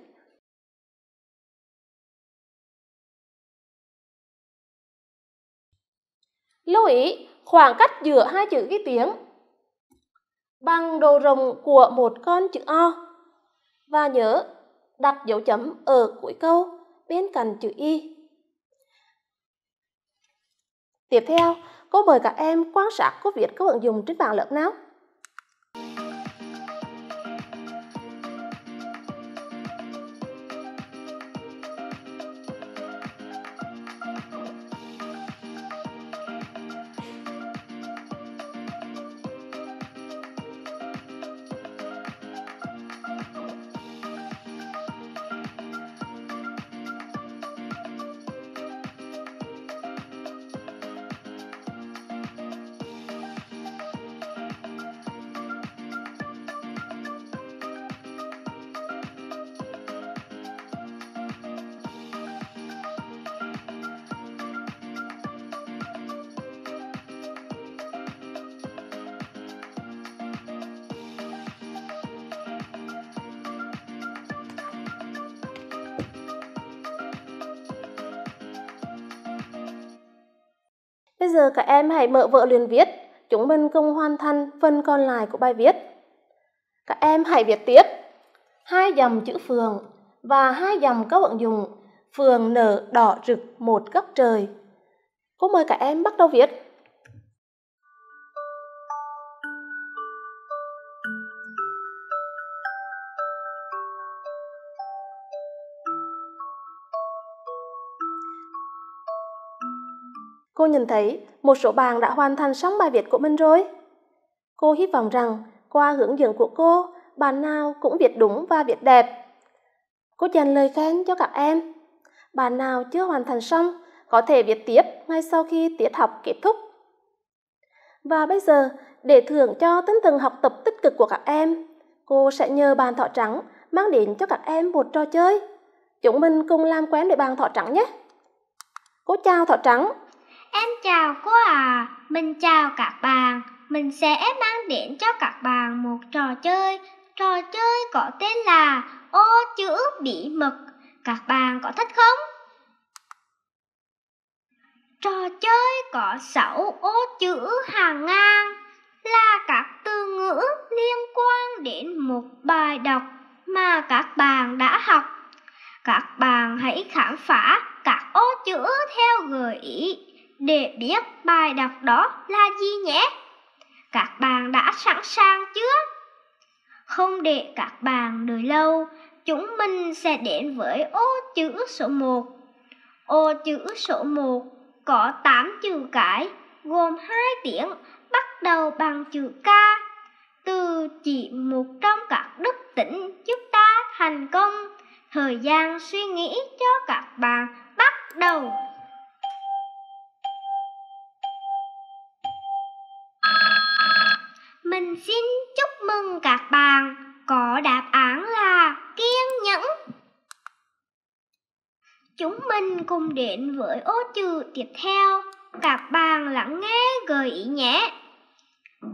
Lưu ý khoảng cách giữa hai chữ ghi tiếng bằng độ rộng của một con chữ O và nhớ đặt dấu chấm ở cuối câu bên cạnh chữ Y. Tiếp theo, Cô mời các em quan sát có việc có ứng dụng trên bảng lớp nào. Bây giờ các em hãy mở vợ luyện viết, chúng mình cùng hoàn thành phần còn lại của bài viết. Các em hãy viết tiếp hai dòng chữ phường và hai dòng câu vận dụng phường nở đỏ rực một góc trời. Cô mời các em bắt đầu viết. Cô nhìn thấy một số bạn đã hoàn thành xong bài viết của mình rồi. Cô hy vọng rằng qua hướng dẫn của cô, bạn nào cũng viết đúng và viết đẹp. Cô dành lời khen cho các em. Bạn nào chưa hoàn thành xong có thể viết tiếp ngay sau khi tiết học kết thúc. Và bây giờ, để thưởng cho tinh thần học tập tích cực của các em, cô sẽ nhờ bàn thọ trắng mang đến cho các em một trò chơi. Chúng mình cùng làm quen để bàn thọ trắng nhé. Cô chào thọ trắng. Em chào cô à, mình chào các bạn. Mình sẽ mang đến cho các bạn một trò chơi. Trò chơi có tên là ô chữ bí mật. Các bạn có thích không? Trò chơi có sáu ô chữ hàng ngang là các từ ngữ liên quan đến một bài đọc mà các bạn đã học. Các bạn hãy khám phá các ô chữ theo gợi ý để biết bài đọc đó là gì nhé. Các bạn đã sẵn sàng chưa? Không để các bạn đợi lâu, chúng mình sẽ đến với ô chữ số 1. Ô chữ số 1 có 8 chữ cái, gồm hai tiếng bắt đầu bằng chữ K. Từ chỉ một trong các đức tính giúp ta thành công. Thời gian suy nghĩ cho các bạn bắt đầu. Mình xin chúc mừng các bạn có đáp án là kiên nhẫn. Chúng mình cùng đến với ô chữ tiếp theo. Các bạn lắng nghe gợi ý nhé.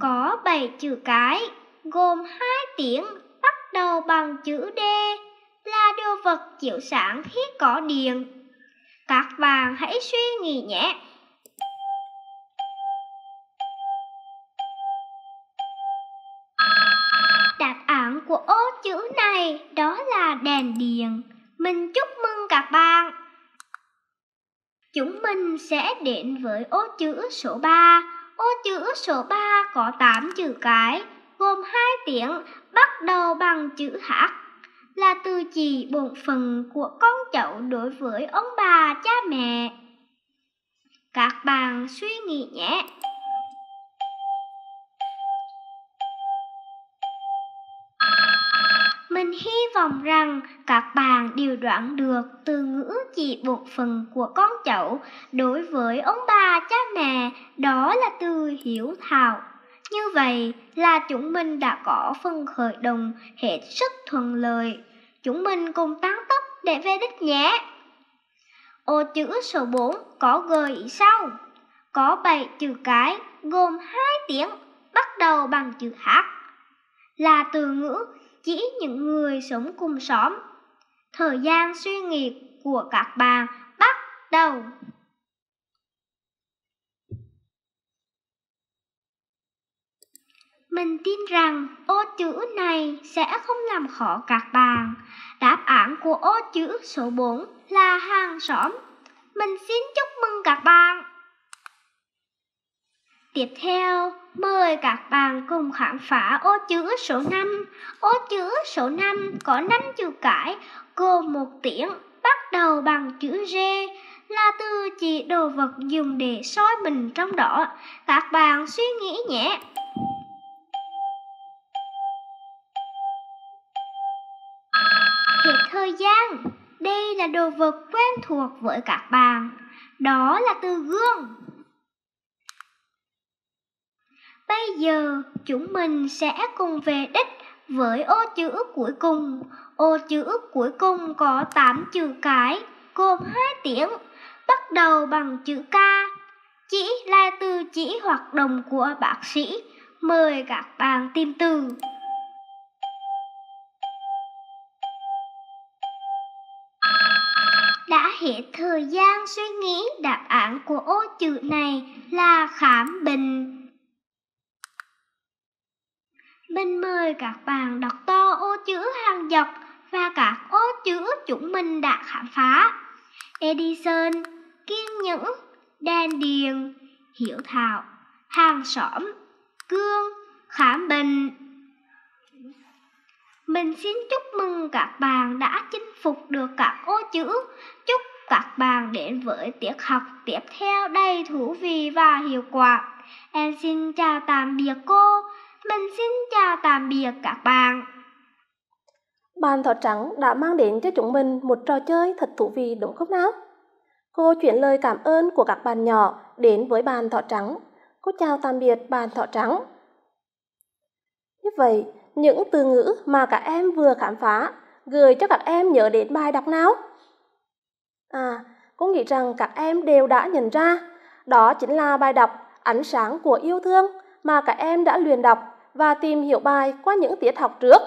Có 7 chữ cái gồm hai tiếng bắt đầu bằng chữ D là đồ vật chịu sáng khi có điện. Các bạn hãy suy nghĩ nhé. này đó là đèn điện. Mình chúc mừng các bạn. Chúng mình sẽ đến với ô chữ số 3. Ô chữ số 3 có 8 chữ cái, gồm hai tiếng bắt đầu bằng chữ H là từ chỉ bổn phận của con cháu đối với ông bà cha mẹ. Các bạn suy nghĩ nhé. Mình hy vọng rằng các bạn điều đoán được từ ngữ chỉ bổn phần của con cháu đối với ông bà cha mẹ, đó là từ hiểu thảo. Như vậy là chúng mình đã có phần khởi động hết sức thuận lợi. Chúng mình cùng tăng tốc để về đích nhé. Ô chữ số 4 có gợi ý sau. Có 7 chữ cái gồm hai tiếng bắt đầu bằng chữ H là từ ngữ chỉ những người sống cùng xóm. Thời gian suy nghĩ của các bạn bắt đầu. Mình tin rằng ô chữ này sẽ không làm khó các bạn. Đáp án của ô chữ số 4 là hàng xóm. Mình xin chúc mừng các bạn. Tiếp theo, mời các bạn cùng khám phá ô chữ số 5. Ô chữ số 5 có 5 chữ cái, gồm một tiếng, bắt đầu bằng chữ G là từ chỉ đồ vật dùng để soi mình trong đó. Các bạn suy nghĩ nhé. Hết thời gian. Đây là đồ vật quen thuộc với các bạn. Đó là từ gương. Bây giờ chúng mình sẽ cùng về đích với ô chữ cuối cùng. Ô chữ cuối cùng có 8 chữ cái, gồm hai tiếng, bắt đầu bằng chữ K. Chỉ là từ chỉ hoạt động của bác sĩ. Mời các bạn tìm từ. đã hết thời gian suy nghĩ đáp án của ô chữ này là khám bệnh mình mời các bạn đọc to ô chữ hàng dọc và các ô chữ chúng mình đã khám phá. Edison, kiên nhẫn, đan điền, hiểu thảo, hàng xóm, cương, khám bệnh. Mình xin chúc mừng các bạn đã chinh phục được các ô chữ. Chúc các bạn đến với tiết học tiếp theo đầy thú vị và hiệu quả. Em xin chào tạm biệt cô. Mình xin chào tạm biệt các bạn. Bàn thỏ trắng đã mang đến cho chúng mình một trò chơi thật thú vị đúng không nào? Cô chuyển lời cảm ơn của các bạn nhỏ đến với bàn thỏ trắng. Cô chào tạm biệt bàn thỏ trắng. Như vậy, những từ ngữ mà các em vừa khám phá gửi cho các em nhớ đến bài đọc nào? À, cô nghĩ rằng các em đều đã nhận ra, đó chính là bài đọc Ánh sáng của yêu thương mà các em đã luyện đọc và tìm hiểu bài qua những tiết học trước.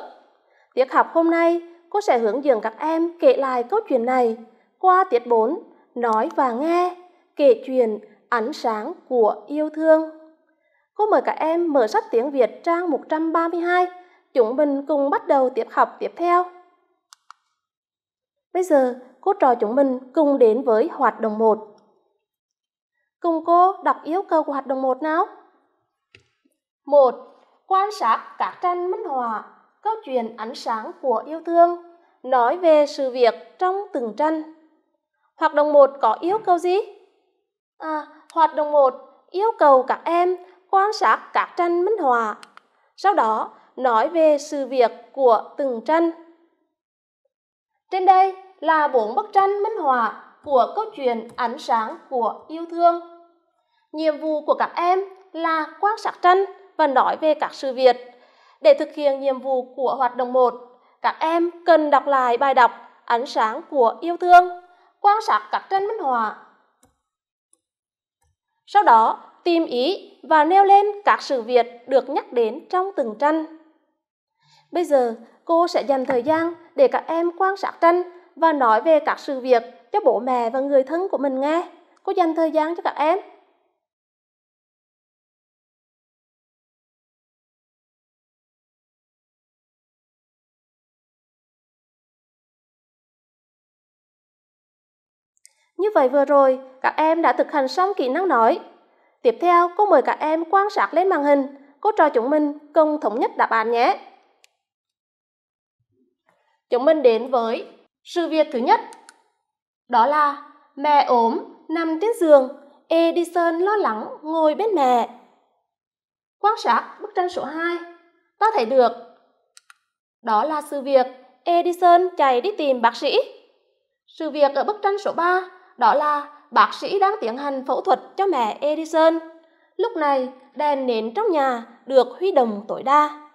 Tiết học hôm nay, cô sẽ hướng dẫn các em kể lại câu chuyện này qua tiết 4, nói và nghe, kể chuyện ánh sáng của yêu thương. Cô mời các em mở sách tiếng Việt trang 132, chúng mình cùng bắt đầu tiết học tiếp theo. Bây giờ, cô trò chúng mình cùng đến với hoạt động 1. Cùng cô đọc yêu cầu của hoạt động 1 nào. 1 quan sát các tranh minh họa, câu chuyện ánh sáng của yêu thương, nói về sự việc trong từng tranh. Hoạt động 1 có yêu cầu gì? À, hoạt động 1 yêu cầu các em quan sát các tranh minh họa, sau đó nói về sự việc của từng tranh. Trên đây là bốn bức tranh minh họa của câu chuyện ánh sáng của yêu thương. Nhiệm vụ của các em là quan sát tranh và nói về các sự việc. Để thực hiện nhiệm vụ của hoạt động 1, các em cần đọc lại bài đọc Ánh sáng của yêu thương, quan sát các tranh minh họa. Sau đó, tìm ý và nêu lên các sự việc được nhắc đến trong từng tranh. Bây giờ, cô sẽ dành thời gian để các em quan sát tranh và nói về các sự việc cho bố mẹ và người thân của mình nghe. Cô dành thời gian cho các em. Như vậy vừa rồi, các em đã thực hành xong kỹ năng nói. Tiếp theo, cô mời các em quan sát lên màn hình. Cô trò chúng mình cùng thống nhất đáp án nhé. Chúng mình đến với sự việc thứ nhất. Đó là mẹ ốm, nằm trên giường, Edison lo lắng ngồi bên mẹ. Quan sát bức tranh số 2, ta thấy được. Đó là sự việc Edison chạy đi tìm bác sĩ. Sự việc ở bức tranh số 3 đó là bác sĩ đang tiến hành phẫu thuật cho mẹ Edison. Lúc này, đèn nến trong nhà được huy động tối đa.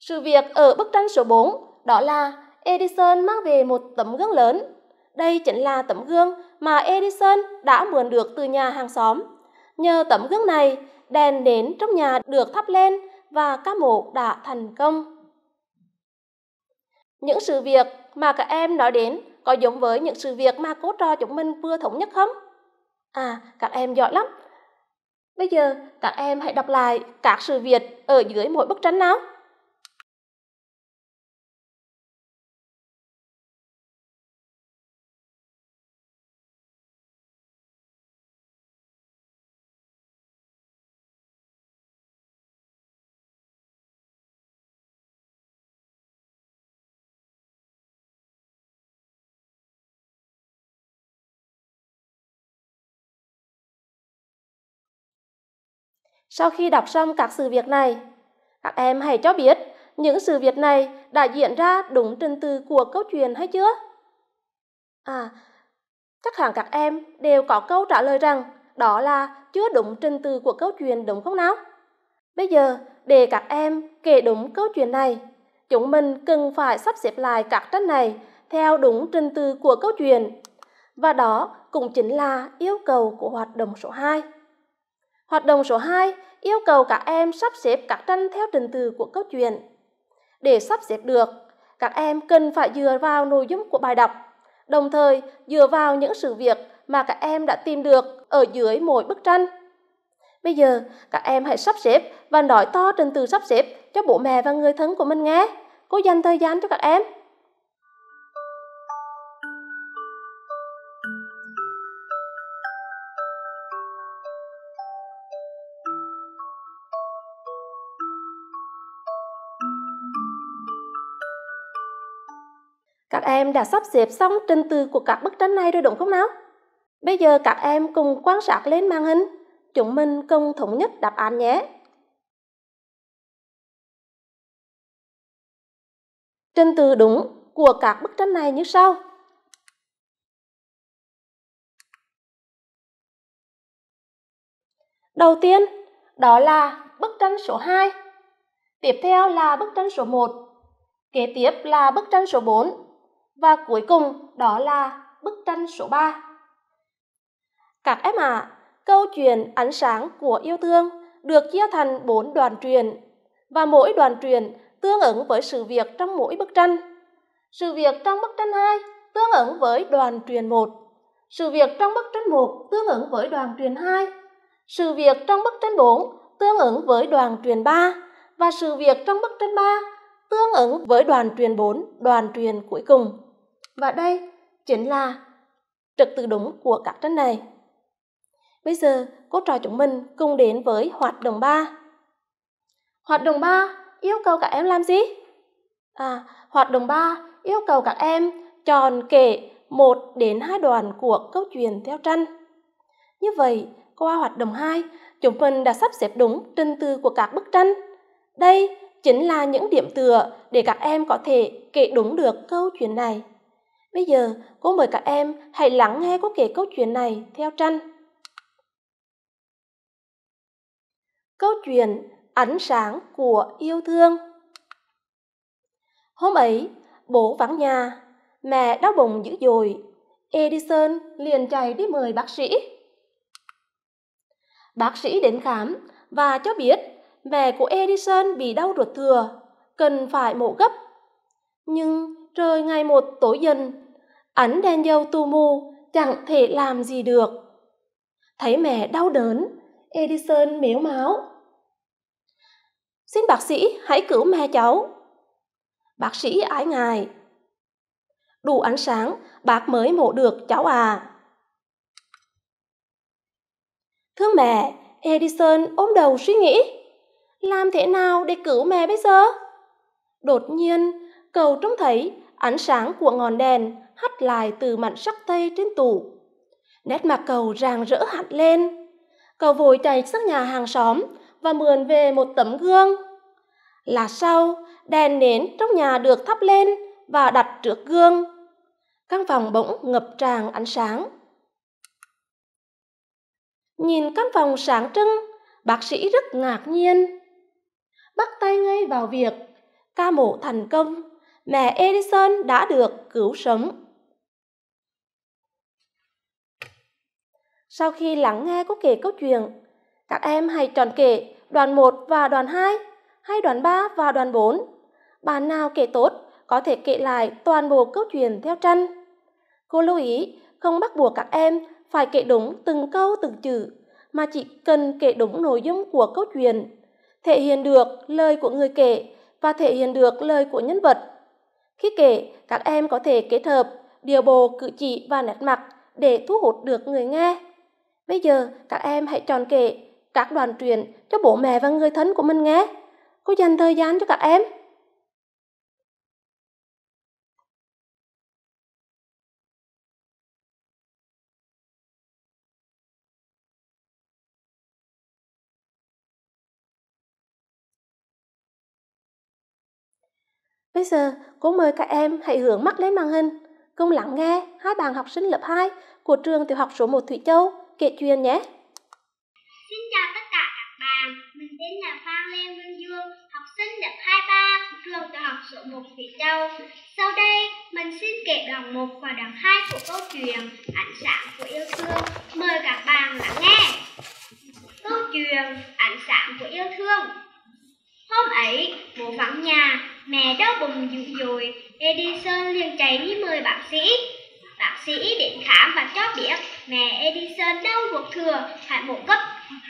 Sự việc ở bức tranh số 4 đó là Edison mang về một tấm gương lớn. Đây chính là tấm gương mà Edison đã mượn được từ nhà hàng xóm. Nhờ tấm gương này, đèn nến trong nhà được thắp lên và ca mổ đã thành công. Những sự việc mà các em nói đến có giống với những sự việc mà cô trò chúng mình vừa thống nhất không? À, các em giỏi lắm. Bây giờ, các em hãy đọc lại các sự việc ở dưới mỗi bức tranh nào. Sau khi đọc xong các sự việc này, các em hãy cho biết những sự việc này đã diễn ra đúng trình tự của câu chuyện hay chưa? À, chắc hẳn các em đều có câu trả lời rằng đó là chưa đúng trình tự của câu chuyện đúng không nào? Bây giờ, để các em kể đúng câu chuyện này, chúng mình cần phải sắp xếp lại các tranh này theo đúng trình tự của câu chuyện. Và đó cũng chính là yêu cầu của hoạt động số 2. Hoạt động số 2 yêu cầu các em sắp xếp các tranh theo trình tự của câu chuyện. Để sắp xếp được, các em cần phải dựa vào nội dung của bài đọc, đồng thời dựa vào những sự việc mà các em đã tìm được ở dưới mỗi bức tranh. Bây giờ, các em hãy sắp xếp và nói to trình tự sắp xếp cho bố mẹ và người thân của mình nghe. Cô dành thời gian cho các em. em đã sắp xếp xong trình tự của các bức tranh này rồi đúng không nào? Bây giờ các em cùng quan sát lên màn hình. Chúng mình cùng thống nhất đáp án nhé. Trình tự đúng của các bức tranh này như sau. Đầu tiên, đó là bức tranh số 2. Tiếp theo là bức tranh số 1. Kế tiếp là bức tranh số 4 và cuối cùng đó là bức tranh số 3. Các em ạ, à, câu chuyện ánh sáng của yêu thương được chia thành 4 đoàn truyền và mỗi đoàn truyền tương ứng với sự việc trong mỗi bức tranh. Sự việc trong bức tranh 2 tương ứng với đoàn truyền 1. Sự việc trong bức tranh 1 tương ứng với đoàn truyền 2. Sự việc trong bức tranh 4 tương ứng với đoàn truyền 3 và sự việc trong bức tranh 3 tương ứng với đoàn truyền 4, đoàn truyền cuối cùng. Và đây chính là trật tự đúng của các tranh này. Bây giờ, cô trò chúng mình cùng đến với hoạt động 3. Hoạt động 3 yêu cầu các em làm gì? À, hoạt động 3 yêu cầu các em tròn kể một đến hai đoạn của câu chuyện theo tranh. Như vậy, qua hoạt động 2, chúng mình đã sắp xếp đúng trình tự của các bức tranh. Đây chính là những điểm tựa để các em có thể kể đúng được câu chuyện này. Bây giờ, cô mời các em hãy lắng nghe cô kể câu chuyện này theo tranh. Câu chuyện Ánh sáng của yêu thương Hôm ấy, bố vắng nhà, mẹ đau bụng dữ dội. Edison liền chạy đi mời bác sĩ. Bác sĩ đến khám và cho biết mẹ của Edison bị đau ruột thừa, cần phải mổ gấp. Nhưng trời ngày một tối dần, ảnh đèn dầu tu mù chẳng thể làm gì được thấy mẹ đau đớn edison mếu máo xin bác sĩ hãy cứu mẹ cháu bác sĩ ái ngài đủ ánh sáng bác mới mổ được cháu à thương mẹ edison ôm đầu suy nghĩ làm thế nào để cứu mẹ bây giờ đột nhiên cầu trông thấy Ánh sáng của ngọn đèn hắt lại từ mảnh sắt tây trên tủ. Nét mặt cầu ràng rỡ hẳn lên. Cầu vội chạy sang nhà hàng xóm và mượn về một tấm gương. Là sau, đèn nến trong nhà được thắp lên và đặt trước gương. Căn phòng bỗng ngập tràn ánh sáng. Nhìn căn phòng sáng trưng, bác sĩ rất ngạc nhiên. Bắt tay ngay vào việc, ca mổ thành công mẹ Edison đã được cứu sống. Sau khi lắng nghe cô kể câu chuyện, các em hãy chọn kể đoàn 1 và đoàn 2 hay đoàn 3 và đoàn 4. Bạn nào kể tốt có thể kể lại toàn bộ câu chuyện theo tranh. Cô lưu ý không bắt buộc các em phải kể đúng từng câu từng chữ mà chỉ cần kể đúng nội dung của câu chuyện, thể hiện được lời của người kể và thể hiện được lời của nhân vật. Khi kể, các em có thể kết hợp điệu bộ, cử chỉ và nét mặt để thu hút được người nghe. Bây giờ, các em hãy chọn kể các đoàn truyện cho bố mẹ và người thân của mình nghe. Cô dành thời gian cho các em. Bây giờ, cô mời các em hãy hướng mắt lên màn hình, cùng lắng nghe hai bạn học sinh lớp 2 của trường tiểu học số 1 Thủy Châu kể chuyện nhé. Xin chào tất cả các bạn, mình tên là Phan Lê Minh Dương, học sinh lớp 23 trường tiểu học số 1 Thủy Châu. Sau đây, mình xin kể đoạn 1 và đoạn 2 của câu chuyện Ánh sáng của yêu thương. Mời các bạn lắng nghe. Câu chuyện Ánh sáng của yêu thương Hôm ấy, bố vắng nhà, mẹ đau bụng dữ dội, Edison liền chạy đi mời bác sĩ. Bác sĩ đến khám và cho biết mẹ Edison đau ruột thừa, phải mổ gấp,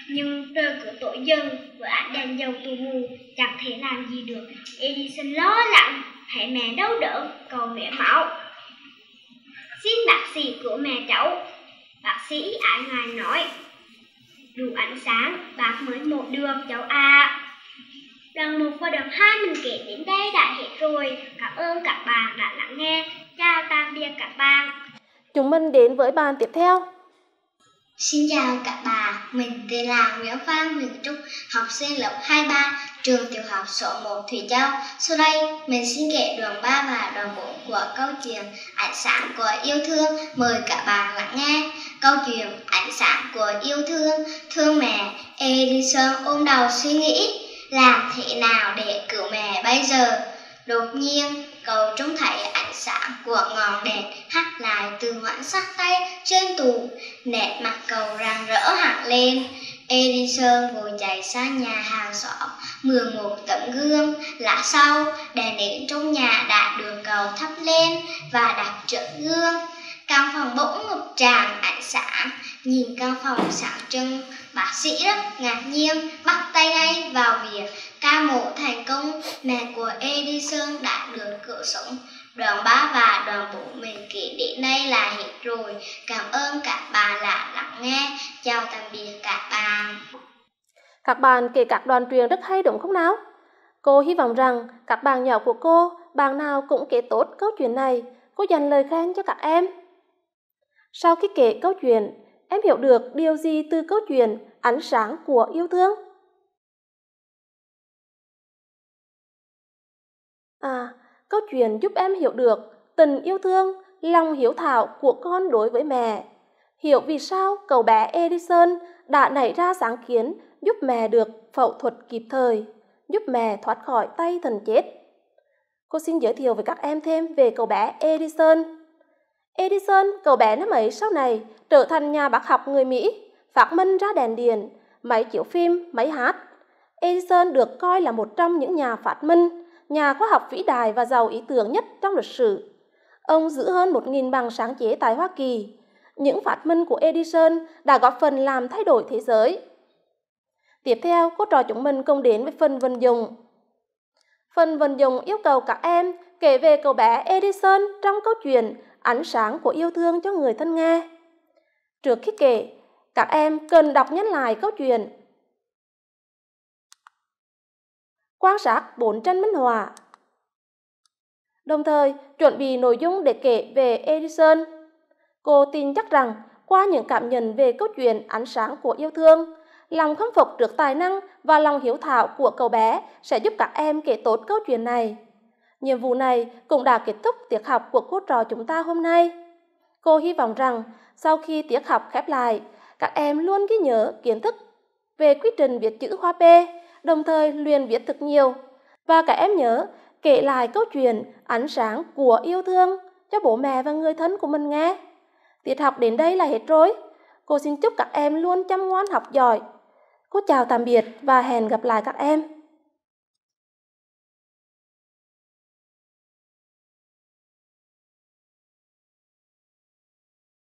Nhưng trời cửa tối dần, vừa ánh đèn dầu tù mù, chẳng thể làm gì được. Edison lo lắng, thấy mẹ đau đỡ, cầu vẽ máu. Xin bác sĩ cứu mẹ cháu. Bác sĩ ái ngài nói, đủ ánh sáng, bác mới mổ được cháu à. Rằng một và đoạn hai mình kể đến đây đã hết rồi. Cảm ơn các bạn đã lắng nghe. Chào tạm biệt các bạn. Chúng mình đến với bàn tiếp theo. Xin chào các bạn, mình tên là Nguyễn Phan Huyền Trúc, học sinh lớp 23, trường tiểu học số 1 Thủy Châu. Sau đây, mình xin kể đoạn 3 và đoạn 4 của câu chuyện Ánh sáng của yêu thương. Mời các bạn lắng nghe. Câu chuyện Ánh sáng của yêu thương, thương mẹ, Edison ôm đầu suy nghĩ làm thế nào để cứu mẹ bây giờ đột nhiên cậu trông thấy ánh sáng của ngọn đèn hắt lại từ ngoãn sắt tay trên tủ nét mặt cậu rạng rỡ hẳn lên Edison vội chạy sang nhà hàng xóm mượn một tấm gương lát sau đèn điện trong nhà đã được cầu thắp lên và đặt trước gương căn phòng bỗng ngập tràn ánh sáng nhìn căn phòng sáng trưng Bác sĩ rất ngạc nhiên bắt tay ngay vào việc ca mổ thành công mẹ của Edison đã được cứu sống. Đoàn ba và đoàn bốn mình kể đến đây là hết rồi. Cảm ơn các bà đã lắng nghe. Chào tạm biệt các bạn. Các bạn kể các đoàn truyền rất hay đúng không nào? Cô hy vọng rằng các bạn nhỏ của cô, bạn nào cũng kể tốt câu chuyện này. Cô dành lời khen cho các em. Sau khi kể câu chuyện, em hiểu được điều gì từ câu chuyện ánh sáng của yêu thương? À, câu chuyện giúp em hiểu được tình yêu thương, lòng hiếu thảo của con đối với mẹ. Hiểu vì sao cậu bé Edison đã nảy ra sáng kiến giúp mẹ được phẫu thuật kịp thời, giúp mẹ thoát khỏi tay thần chết. Cô xin giới thiệu với các em thêm về cậu bé Edison. Edison, cầu bé năm ấy sau này trở thành nhà bác học người Mỹ, phát minh ra đèn điện, máy chiếu phim, máy hát. Edison được coi là một trong những nhà phát minh, nhà khoa học vĩ đại và giàu ý tưởng nhất trong lịch sử. Ông giữ hơn 1.000 bằng sáng chế tại Hoa Kỳ. Những phát minh của Edison đã góp phần làm thay đổi thế giới. Tiếp theo, cô trò chúng mình cùng đến với phần vận dụng. Phần vận dụng yêu cầu các em kể về cậu bé Edison trong câu chuyện ánh sáng của yêu thương cho người thân nghe. Trước khi kể, các em cần đọc nhắc lại câu chuyện. Quan sát bốn tranh minh họa. Đồng thời, chuẩn bị nội dung để kể về Edison. Cô tin chắc rằng qua những cảm nhận về câu chuyện ánh sáng của yêu thương, lòng khâm phục trước tài năng và lòng hiếu thảo của cậu bé sẽ giúp các em kể tốt câu chuyện này. Nhiệm vụ này cũng đã kết thúc tiết học của cô trò chúng ta hôm nay. Cô hy vọng rằng sau khi tiết học khép lại, các em luôn ghi nhớ kiến thức về quy trình viết chữ hoa P, đồng thời luyện viết thực nhiều. Và các em nhớ kể lại câu chuyện ánh sáng của yêu thương cho bố mẹ và người thân của mình nghe. Tiết học đến đây là hết rồi. Cô xin chúc các em luôn chăm ngoan học giỏi. Cô chào tạm biệt và hẹn gặp lại các em.